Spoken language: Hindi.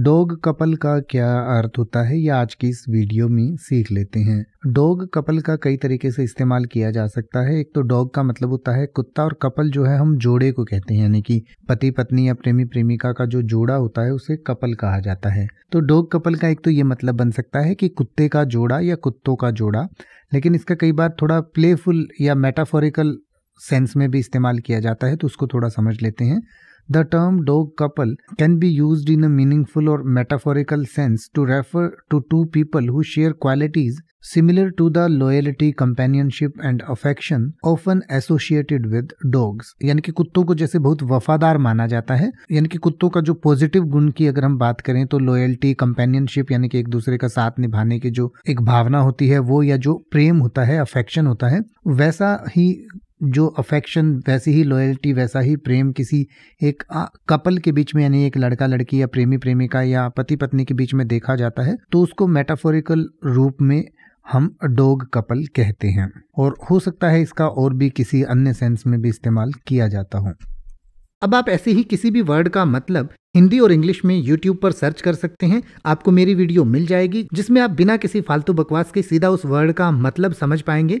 डॉग कपल का क्या अर्थ होता है यह आज की इस वीडियो में सीख लेते हैं डोग कपल का कई तरीके से इस्तेमाल किया जा सकता है एक तो डॉग का मतलब होता है कुत्ता और कपल जो है हम जोड़े को कहते हैं यानी कि पति पत्नी या प्रेमी प्रेमिका का जो जोड़ा होता है उसे कपल कहा जाता है तो डोग कपल का एक तो ये मतलब बन सकता है कि कुत्ते का जोड़ा या कुत्तों का जोड़ा लेकिन इसका कई बार थोड़ा प्लेफुल या मेटाफोरिकल सेंस में भी इस्तेमाल किया जाता है तो उसको थोड़ा समझ लेते हैं The term dog couple can be used in a meaningful or metaphorical sense to refer to two people who share qualities similar to the loyalty, companionship and affection often associated with dogs. यानी कि कुत्तों को जैसे बहुत वफादार माना जाता है यानी कि कुत्तों का जो पॉजिटिव गुण की अगर हम बात करें तो लॉयल्टी कंपेनियनशिप यानी कि एक दूसरे का साथ निभाने की जो एक भावना होती है वो या जो प्रेम होता है अफेक्शन होता है वैसा ही जो अफेक्शन वैसी ही लॉयल्टी वैसा ही प्रेम किसी एक कपल के बीच में यानी एक लड़का लड़की या प्रेमी प्रेमिका या पति पत्नी के बीच में देखा जाता है तो उसको मेटाफोरिकल रूप में हम डोग कपल कहते हैं और हो सकता है इसका और भी किसी अन्य सेंस में भी इस्तेमाल किया जाता हो अब आप ऐसे ही किसी भी वर्ड का मतलब हिंदी और इंग्लिश में यूट्यूब पर सर्च कर सकते हैं आपको मेरी वीडियो मिल जाएगी जिसमें आप बिना किसी फालतू बकवास के सीधा उस वर्ड का मतलब समझ पाएंगे